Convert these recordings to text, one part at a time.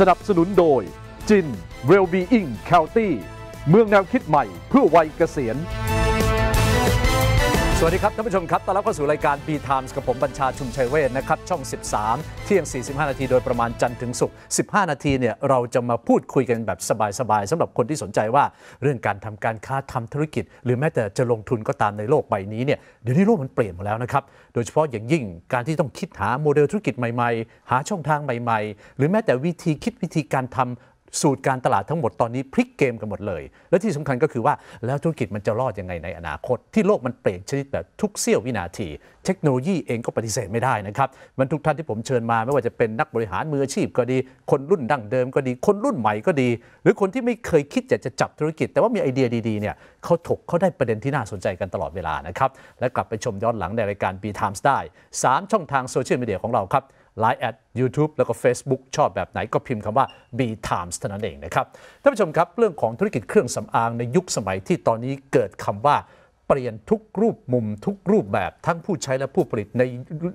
สนับสนุนโดยจินเวลบีอิงแคลตี้เมืองแนวคิดใหม่เพื่อวัยเกษียณสวัสดีครับท่านผู้ชมครับต้อนรับเข้าสู่รายการ B Times กับผมบัญชาชุมชัยเวชนะครับ ช่อง 13 เที่ยง 45 นาที โดยประมาณจันทร์ถึงศุกร์ 15 นาทีเนี่ย เราจะมาพูดคุยกันแบบสบายๆสำหรับคนที่สนใจว่า เรื่องการทำการค้าทำธุรกิจ หรือแม้แต่จะลงทุนก็ตามในโลกใบนี้เนี่ย เดี๋ยวนี้โลกมันเปลี่ยนหมดแล้วนะครับ โดยเฉพาะอย่างยิ่งการที่ต้องคิดหาโมเดลธุรกิจใหม่ๆ หาช่องทางใหม่ ๆ หรือแม้แต่วิธีคิดวิธีการทำสูตรการตลาดทั้งหมดตอนนี้พลิกเกมกันหมดเลย และที่สำคัญก็คือว่าแล้วธุรกิจมันจะรอดยังไงในอนาคต ที่โลกมันเปลี่ยนชนิดแบบทุกเสี้ยววินาทีเทคโนโลยีเองก็ปฏิเสธไม่ได้นะครับมันทุกท่านที่ผมเชิญมาไม่ว่าจะเป็นนักบริหารมืออาชีพก็ดี คนรุ่นดั้งเดิมก็ดี คนรุ่นใหม่ก็ดี หรือคนที่ไม่เคยคิดอยากจะจับธุรกิจ แต่ว่ามีไอเดียดี ๆเนี่ยเขาถกเขาได้ประเด็นที่น่าสนใจกันตลอดเวลานะครับและกลับไปชมย้อนหลังในรายการ B Times ได้3 ช่องทางโซเชียลมีเดียของเราครับ l i น์แอด YouTube แล้วก็ Facebook ชอบแบบไหนก็พิมพ์คำว่า B Times เท่านั้นเองนะครับท่านผู้ชมครับเรื่องของธุรกิจเครื่องสำอางในยุคสมัยที่ตอนนี้เกิดคำว่าเปลี่ยนทุกรูปมุมทุกรูปแบบทั้งผู้ใช้และผู้ผลิตใน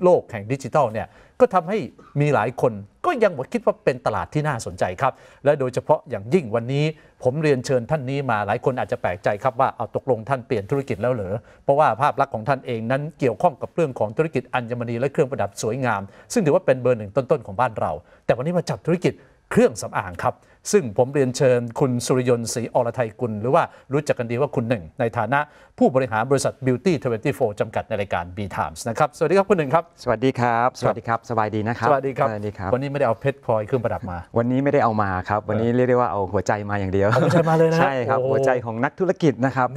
โลกแห่งดิจิทัลเนี่ยก็ทำให้มีหลายคนก็ยังคิดว่าเป็นตลาดที่น่าสนใจครับ และโดยเฉพาะอย่างยิ่งวันนี้ ผมเรียนเชิญท่านนี้มาหลายคนอาจจะแปลกใจครับว่าเอาตกลงท่านเปลี่ยนธุรกิจแล้วเหรอเพราะว่าภาพลักษณ์ของท่านเองนั้นเกี่ยวข้องกับเรื่องของธุรกิจอัญมณีและเครื่องประดับสวยงามซึ่งถือว่าเป็นเบอร์หนึ่งต้นๆของบ้านเรา แต่วันนี้มาจับธุรกิจเครื่องสำอางครับซึ่งผมเรียนเชิญคุณ สุริยนต์ศรีอรไทยกุลหรือว่ารู้จักกันดีว่าคุณหนึ่ง ในฐานะผู้บริหารบริษัท Beauty 24จำกัดในรายการ B Times นะครับสวัสดีครับคุณหนึ่งครับ สวัสดีครับ สวัสดีครับสบายดีนะครับสวัสดีครับสวัสดีครับวันนี้ไม่ได้เอาเพชรพลอยเครื่องประดับมาวันนี้ไม่ได้เอามาครับ วันนี้เรียกได้ว่าเอาหัวใจมาอย่างเดียวหัวใจมาเลยนะใช่ครับหัวใจของนักธุรกิจนะครับ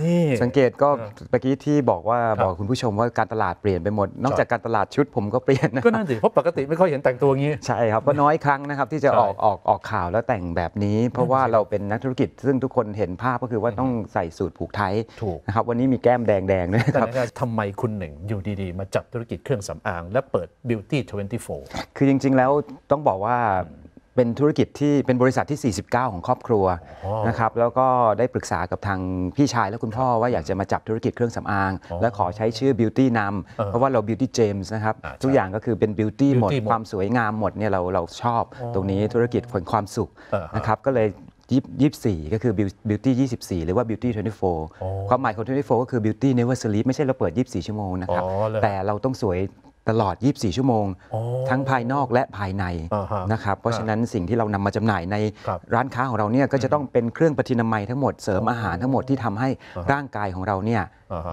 สังเกตก็เมื่อกี้ที่บอกว่าบอกคุณผู้ชมว่าการตลาดเปลี่ยนไปหมดนอกจากการตลาดชุดผมก็เปลี่ยนก็นั่นสิเพราะปกติไม่ค่อยเห็นแต่งตัวงี้ใช่ครับก็น้อยครั้งนะครับที่จะออกออกออกข่าวแล้วแต่งแบบนี้เพราะว่าเราเป็นนักธุรกิจซึ่งทุกคนเห็นภาพก็คือว่าต้องใส่สูตรผูกไทยถูกนะครับ วันนี้มีแก้มแดงแดง้วยครับทำไมคุณหนึ่งอยู่ดีๆมาจับธุรกิจเครื่องสำอางและเปิด Beauty 24 คือจริง ๆ แล้วต้องบอกว่าเป็นธุรกิจที่เป็นบริษัทที่ 49 ของครอบครัวนะครับ แล้วก็ได้ปรึกษากับทางพี่ชายและคุณพ่อว่าอยากจะมาจับธุรกิจเครื่องสำอาง และขอใช้ชื่อบิวตี้นำเพราะว่าเราบิวตี้เจมส์นะครับ ทุกอย่างก็คือเป็นบิวตี้หมด ความสวยงามหมดเนี่ยเราเราชอบ ตรงนี้ธุรกิจผลความสุขนะครับก็เลยยี่สิบสี่ก็คือบิวตี้ยี่สิบสี่หรือว่าบิวตี้นตี้โฟร์ความหมายของร์ก็คือบิวตี้เนเวอร์สลีปไม่ใช่เราเปิดยี่สี่ชั่วโมงนะครับแต่เราต้องสวยตลอด 24 ชั่วโมง ทั้งภายนอกและภายในนะครับเพราะฉะนั้นสิ่งที่เรานำมาจำหน่ายในร้านค้าของเราเนี่ยก็จะต้องเป็นเครื่องปฏินามัยทั้งหมดเสริมอาหารทั้งหมดที่ทำให้ร่างกายของเราเนี่ย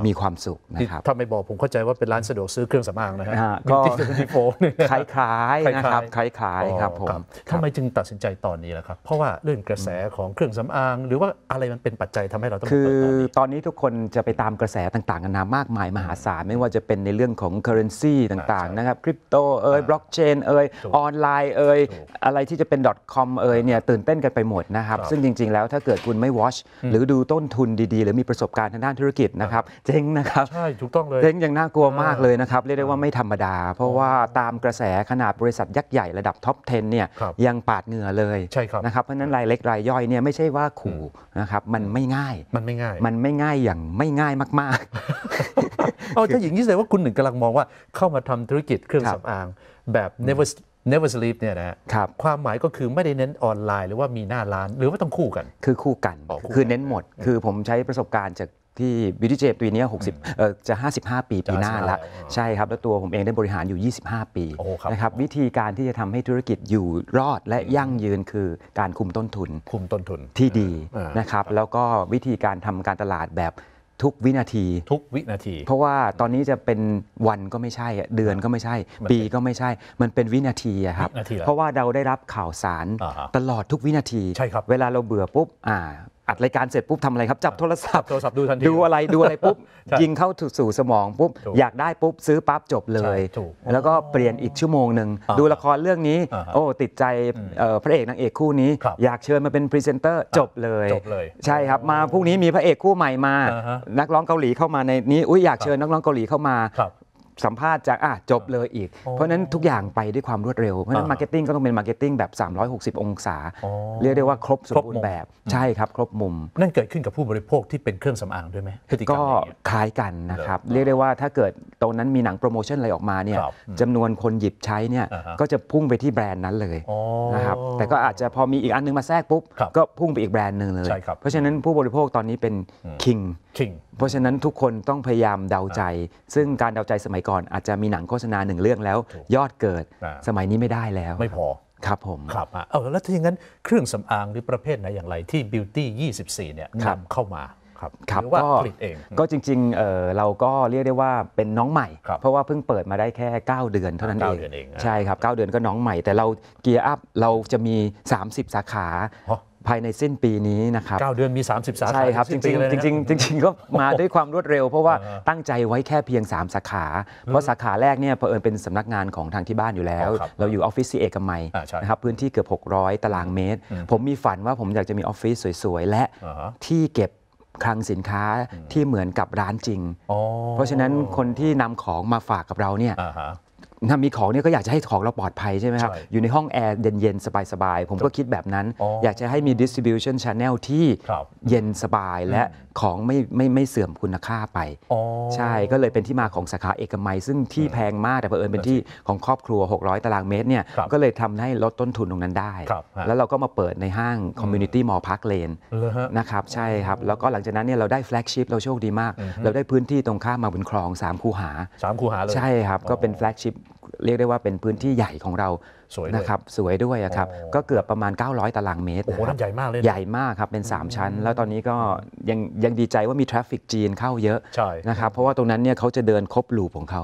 มีความสุขนะครับถ้าไม่บอกผมเข้าใจว่าเป็นร้านสะดวกซื้อเครื่องสำอางนะฮะก็ทีโฟนคล้ายๆนะครับคล้ายๆครับผมทำไมจึงตัดสินใจตอนนี้ล่ะครับเพราะว่าเรื่องกระแสของเครื่องสำอางหรือว่าอะไรมันเป็นปัจจัยทำให้เราต้องคือ ตอนนี้ทุกคนจะไปตามกระแสต่างๆกันนามากมายมหาศาลไม่ว่าจะเป็นในเรื่องของ c u r เ e n นซต่างต่างๆนะครับคริปโตเอ่ยบล็อกเชนเอ่ยออนไลน์เอ่ยอะไรที่จะเป็น .com เอ่ยเนี่ยตื่นเต้นกันไปหมดนะครับ ซึ่งจริงๆ แล้วถ้าเกิดคุณไม่วอชหรือดูต้นทุนดี ๆ หรือมีประสบการณ์ทางด้านธุรกิจนะครับเจ๊งนะครับใช่ถูกต้องเลยเจ๊งอย่างน่ากลัวมากเลยนะครับ เรียกได้ว่าไม่ธรรมดา เพราะว่าตามกระแสขนาดบริษัทยักษ์ใหญ่ระดับท็อป 10 เนี่ยยังปาดเหงื่อเลยใช่ครับนะครับ เพราะนั้นรายเล็กรายย่อยเนี่ยไม่ใช่ว่าขู่นะครับมันไม่ง่ายมันไม่ง่ายมันไม่ง่ายอย่างไม่ง่ายมาก ๆเอาถ้าอย่างนี้แสดงว่าคุณหนึ่งกำลังมองว่าเข้ามาทำธุรกิจเครื่องสำอางแบบ never never sleep เนี่ยนะครับความหมายก็คือไม่ได้เน้นออนไลน์หรือว่ามีหน้าร้านหรือว่าต้องคู่กันคือคู่กัน คือเน้นหมด คือผมใช้ประสบการณ์จากที่บิวตี้เจปีนี้60เอ่อจะ 55 ปีปีหน้าละวใช่ครับแล้วตัวผมเองได้บริหารอยู่ 25 ปี้นะครับวิธีการที่จะทำให้ธุรกิจอยู่รอดและยั่งยืนคือการคุมต้นทุน คุมต้นทุนที่ดีนนะครับแล้วก็วิธีการทำการตลาดแบบทุกวินาทีทุกวินาที เพราะว่าตอนนี้จะเป็นวันก็ไม่ใช่เดือนก็ไม่ใช่ ปีก็ไม่ใช่ มันเป็นวินาทีครับเพราะว่าเราได้รับข่าวสารตลอดทุกวินาทีใช่ครับเวลาเราเบื่อปุ๊บอ่าัดรายการเสร็จปุ๊บทำอะไรครับ จับโทรศัพท์โทรศัพท์ดูทันทีดูอะไรดูอะไรปุ๊บ ยิงเข้าสู่สมองปุ๊บอยากได้ปุ๊บซื้อปั๊บจบเลย แล้วก็เปลี่ยนอีกชั่วโมงหนึ่งดูละครเรื่องนี้ โอ้ติดใจพระเอกนางเอกคู่นี้ อยากเชิญมาเป็นพรีเซนเตอร์จบเลยจบเลย ใช่ครับมาพรุ่งนี้มีพระเอกคู่ใหม่มา นักร้องเกาหลีเข้ามาในนี้อุ้ยอยากเชิญนักร้องเกาหลีเข้ามาสัมภาษณ์จากอ่ะจบเลยอีก เพราะนั้นทุกอย่างไปด้วยความรวดเร็ว เพราะนั้นมาร์เก็ตติ้งก็ต้องเป็นมาร์เก็ตติ้งแบบ 360 องศา เรียกได้ว่าครบสมบูรณ์แบบใช่ครับครบมุม นั่นเกิดขึ้นกับผู้บริโภคที่เป็นเครื่องสำอางด้วยไหมพฤติกรรมก็คล้ายกันนะครับ เรียกได้ว่าถ้าเกิดตรงนั้นมีหนังโปรโมชั่นอะไรออกมาเนี่ยจำนวนคนหยิบใช้เนี่ยก็จะพุ่งไปที่แบรนด์นั้นเลยนะครับแต่ก็อาจจะพอมีอีกอันนึงมาแทรกปุ๊บก็พุ่งไปอีกแบรนด์หนึ่งเลย เพราะฉะนั้นผู้บริโภคตอนนี้เป็นคิงคิงเพราะฉะนั้นทุกคนต้องพยายามเดาใจ ซึ่งการเดาใจสมัยก่อนอาจจะมีหนังโฆษณาหนึ่งเรื่องแล้ว ยอดเกิดสมัยนี้ไม่ได้แล้ว ไม่พอครับผมครับเอาแล้วถ้าอย่างนั้นเครื่องสำอางหรือประเภทไหนอย่างไรที่ Beauty 24เนี่ยนำเข้ามาครับหรือว่าผลิตเองก็จริงๆ เราก็เรียกได้ว่าเป็นน้องใหม่ เพราะว่าเพิ่งเปิดมาได้แค่ 9 เดือนเท่านั้นเองใช่ครับ 9 เดือนก็น้องใหม่แต่เราเกียร์อัพเราจะมี30 สาขาภายในสิ้นปีนี้นะครับ 9 เดือนมี 30 สาขา ใช่ครับ จริงจริงจริงจริงก็มาด้วยความรวดเร็ว เพราะว่าตั้งใจไว้แค่เพียง 3 สาขา เพราะสาขาแรกเนี่ยเผอิญเป็นสำนักงานของทางที่บ้านอยู่แล้ว เราอยู่ออฟฟิศซีเอกมัยนะครับ พื้นที่เกือบ 600 ตารางเมตร ผมมีฝันว่าผมอยากจะมีออฟฟิศสวยๆ และที่เก็บคลังสินค้าที่เหมือนกับร้านจริงเพราะฉะนั้นคนที่นำของมาฝากกับเราเนี่ยถ้ามีของเนี่ยก็อยากจะให้ของเราปลอดภัยใช่ไหมครับ อยู่ในห้องแอร์เย็นๆสบายๆ ผมก็คิดแบบนั้น อยากจะให้มี distribution channel ที่เย็นสบายและของไม่ไม่ไม่เสื่อมคุณค่าไปใช่ก็เลยเป็นที่มาของสาขาเอกมัยซึ่งที่แพงมาก แต่เผอิญเป็นที่ของครอบครัว 600 ตารางเมตรเนี่ยก็เลยทำให้ลดต้นทุนตรงนั้นได้ แล้วเราก็มาเปิดในห้าง community mall park lane นะครับใช่ครับแล้วก็หลังจากนั้นเนี่ยเราได้ flagship เราโชคดีมาก เราได้พื้นที่ตรงข้ามมาบนคลอง 3 คูหา3คูหาเลยใช่ครับก็เป็น flagship เรียกได้ว่าเป็นพื้นที่ใหญ่ของเราสวยนะครับ สวยด้วยครับ ก็เกือบประมาณ 900ตารางเมตร โอ้โหนั่นใหญ่มากเลยใหญ่มากครับ เป็น 3 ชั้น แล้วตอนนี้ก็ยังยังดีใจว่ามีทราฟฟิกจีนเข้าเยอะนะครับเพราะว่าตรงนั้นเนี่ยเขาจะเดินครบลูปของเขา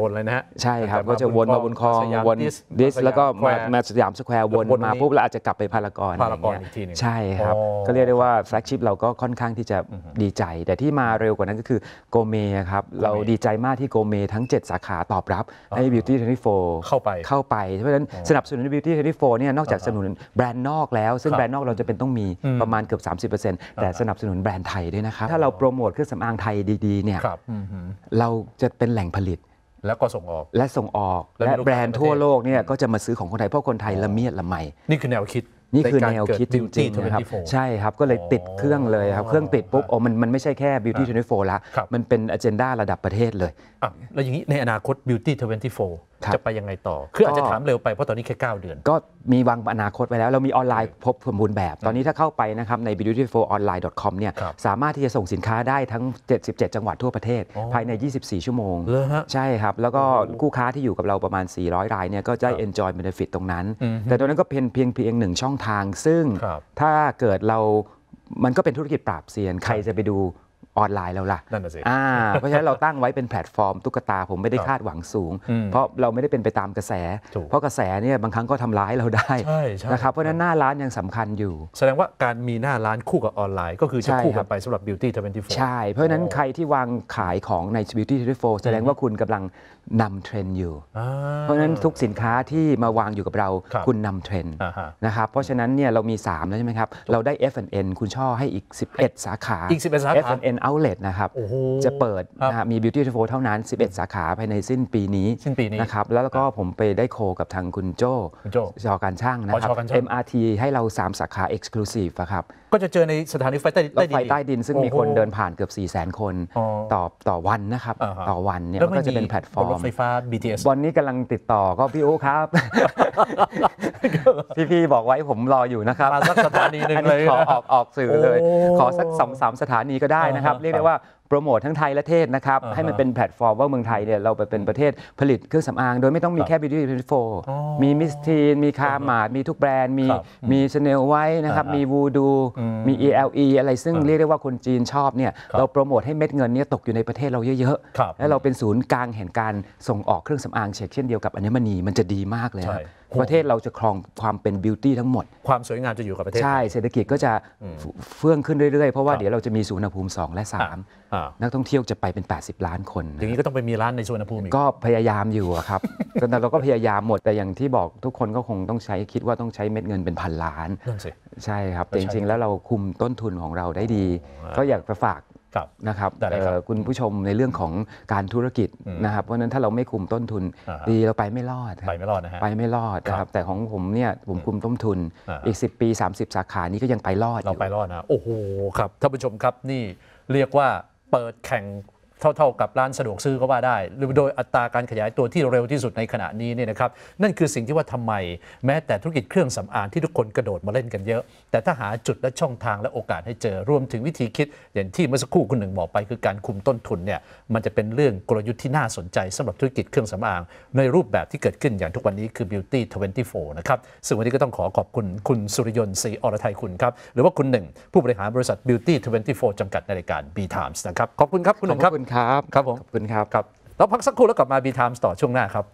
วนเลยนะฮะใช่ครับก็จะวนมาบนคลอง วนดิส แล้วก็มามาสยามสแควร์ วนมาปุ๊บแล้วอาจจะกลับไปพารากอนพารากอนอีกทีนึงใช่ครับก็เรียกได้ว่าแฟลกชิพเราก็ค่อนข้างที่จะดีใจ แต่ที่มาเร็วกว่านั้นก็คือโกเมครับเราดีใจมากที่โกเมทั้ง 7 สาขาตอบรับให้ Beauty 24เข้าไปเข้าไปเพราะฉะนั้นสนับสนุน Beauty 24เนี่ยนอกจากสนับสนุนแบรนด์นอกแล้ว ซึ่งแบรนด์นอกเราจะเป็นต้องมีประมาณเกือบ30%แต่สนับสนุนแบรนด์ไทยด้วยนะครับ ถ้าเราโปรโมทเครื่องสำอางไทยดีๆเนี่ยเราจะเป็นแหล่งผลิต แล้วก็ส่งออกและส่งออกและแบรนด์ทั่วโลกเนี่ยก็จะมาซื้อของคนไทยเพราะคนไทยละเมียดละไมนี่คือแนวคิด นี่คือแนวคิดจริงๆนะครับใช่ครับก็เลยติดเครื่องเลยครับเครื่องติดปุ๊บโอ้มันมันไม่ใช่แค่ Beauty 24ละมันเป็นอเจนดาระดับประเทศเลยแล้วอย่างนี้ในอนาคต Beauty 24จะไปยังไงต่อ คืออาจจะถามเร็วไปเพราะตอนนี้แค่ 9 เดือน ก็มีวางอนาคตไว้แล้ว เรามีออนไลน์พบสมบูรณ์แบบตอนนี้ถ้าเข้าไปนะครับใน beautifulonline.com เนี่ย สามารถที่จะส่งสินค้าได้ทั้ง 77 จังหวัดทั่วประเทศ ภายใน 24 ชั่วโมง ใช่ครับ แล้วก็คู่ค้าที่อยู่กับเราประมาณ 400 รายเนี่ยก็จะ enjoy benefit ตรงนั้น แต่ตรงนั้นก็เพียงเพียงเพียงหนึ่งช่องทาง ซึ่งถ้าเกิดเรามันก็เป็นธุรกิจปราบเซียนใครจะไปดูออนไลน์แล้วล่ะนั่นน่ะสิเพราะฉะนั้นเราตั้งไว้เป็นแพลตฟอร์มตุ๊กตาผมไม่ได้คาดหวังสูง เพราะเราไม่ได้เป็นไปตามกระแส เพราะกระแสเนี่ยบางครั้งก็ทำร้ายเราได้นะครับเพราะฉะนั้นหน้าร้านยังสำคัญอยู่ แสดงว่าการมีหน้าร้านคู่กับออนไลน์ ก็คือจะคู่กันไปสำหรับ Beauty 24 ใช่ เพราะฉะนั้นใครที่วางขายของใน Beauty 24แสดงว่าคุณกำลังนำเทรนด์อยู่เพราะฉะนั้นทุกสินค้าที่มาวางอยู่กับเราคคุณนำเทรนด์นะครับเพราะฉะนั้นเนี่ยเรามี3แล้วใช่ไหมครับ เราได้ F&N คุณช่อให้อีก 11 สาขาอีก11 สาขา F&N Outlet นะครับ จะเปิดครับนะมี Beauty t o f เท่านั้น 11 สาขาภายในสิ้นปีนี้สิ้นปีนี้นะครับแล้วก็ผมไปได้โคกับทางคุณโจ้จชอการช่างนะครับ MRT ให้เรา 3 สาขา Exclusive ครับก็จะเจอในสถานีรถไฟใต้ดินไฟใต้ดิน ซึ่งมีคนเดินผ่านเกือบ 4 0 0 0 0 0คนต่อต่อวันนะครับต่อวันเนี่ยมันก็จะเป็นแพลตฟอร์มถไฟฟ้า BTS วันนี้กำลังติดต่อก็พี่โอ้ครับ พี่ๆ บอกไว้ผมรออยู่นะครับมาสักสถานีหนึ่งเลย ขอออกออกสื่อเลย ขอสักสองสามสถานีก็ได้นะครับ เรียกได้ว่าโปรโมททั้งไทยและเทศนะครับ ให้มันเป็นแพลตฟอร์มว่าเมืองไทยเนี่ยเราไปเป็นประเทศผลิตเครื่องสำอาง โดยไม่ต้องมีแค่ Beauty 24มีมิสทีนมีคาหมาดมีทุกแบรนด์มีมีเชเนลไว้นะครับ มีวูดู มี ELE อะไร ซึ่งเรียกได้ว่าคนจีนชอบเนี่ย เราโปรโมทให้เม็ดเงินเนี่ยตกอยู่ในประเทศเราเยอะๆ และเราเป็นศูนย์กลางแห่งการส่งออกเครื่องสำอางเช่นเดียวกับอัญมณีมันจะดีมากเลยครับประเทศเราจะครองความเป็นบิวตี้ทั้งหมด ความสวยงามจะอยู่กับประเทศ ใช่ เศรษฐกิจก็จะเฟื่องขึ้นเรื่อยๆ เพราะว่าเดี๋ยวเราจะมีสุวรรณภูมิ2และ3นักท่องเที่ยวจะไปเป็น 80 ล้านคน อย่างนี้ก็ต้องไปมีร้านในสุวรรณภูมิก็พยายามอยู่ครับแต่เราก็พยายามหมด แต่อย่างที่บอกทุกคนก็คงต้องใช้คิดว่าต้องใช้เม็ดเงินเป็นพันล้านใช่ครับจริงๆแล้วเราคุมต้นทุนของเราได้ดี ก็อยากจะฝากนะครับคุณผู้ชมในเรื่องของการธุรกิจนะครับ เพราะนั้นถ้าเราไม่คุมต้นทุนดีเราไปไม่รอดไปไม่รอดนะฮะไปไม่รอดนะครับแต่ของผมเนี่ยผมคุมต้นทุน อีก10ปี 30 สาขานี้ก็ยังไปรอดเราไปรอดนะโอ้โหครับท่านผู้ชมครับนี่เรียกว่าเปิดแข่งเท่าๆกับร้านสะดวกซื้อก็ว่าได้ หรือโดยอัตราการขยายตัวที่เร็วที่สุดในขณะนี้เนี่ยนะครับนั่นคือสิ่งที่ว่าทำไมแม้แต่ธุรกิจเครื่องสำอางที่ทุกคนกระโดดมาเล่นกันเยอะ แต่ถ้าหาจุดและช่องทางและโอกาสให้เจอรวมถึงวิธีคิด อย่างที่เมื่อสักครู่คุณหนึ่งบอกไปคือการคุมต้นทุนเนี่ยมันจะเป็นเรื่องกลยุทธ์ที่น่าสนใจสำหรับธุรกิจเครื่องสำอาง ในรูปแบบที่เกิดขึ้นอย่างทุกวันนี้คือ Beauty 24นะครับซึ่งวันนี้ก็ต้องขอขอบคุณคุณสุริยนต์ศรีอรทัยคุณครับหรือว่าคุณหนึ่งผู้บริหารบริษัท Beauty 24จำกัดในรายการ B Times นะครับขอบคุณครับคุณหนึ่งครับครับครับผมขอบคุณครับครับ แล้วพักสักครู่แล้วกลับมาบีทามต่อช่วงหน้าครับ